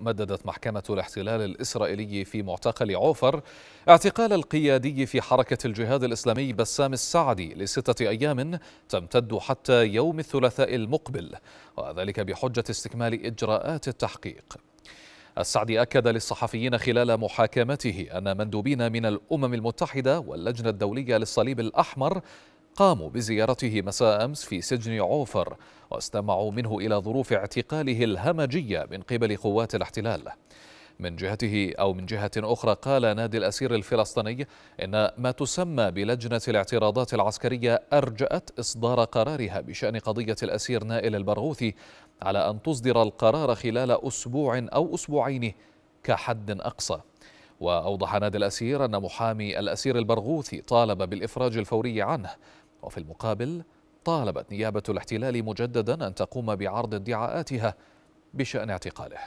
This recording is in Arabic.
مددت محكمة الاحتلال الإسرائيلي في معتقل عوفر اعتقال القيادي في حركة الجهاد الإسلامي بسام السعدي لستة أيام تمتد حتى يوم الثلاثاء المقبل وذلك بحجة استكمال إجراءات التحقيق السعدي أكد للصحفيين خلال محاكمته أن مندوبين من الأمم المتحدة واللجنة الدولية للصليب الأحمر قاموا بزيارته مساء أمس في سجن عوفر واستمعوا منه إلى ظروف اعتقاله الهمجية من قبل قوات الاحتلال من جهته أو من جهة أخرى قال نادي الأسير الفلسطيني إن ما تسمى بلجنة الاعتراضات العسكرية أرجأت إصدار قرارها بشأن قضية الأسير نائل البرغوثي على أن تصدر القرار خلال أسبوع أو أسبوعين كحد أقصى وأوضح نادي الأسير أن محامي الأسير البرغوثي طالب بالإفراج الفوري عنه وفي المقابل طالبت نيابة الاحتلال مجددا أن تقوم بعرض ادعاءاتها بشأن اعتقاله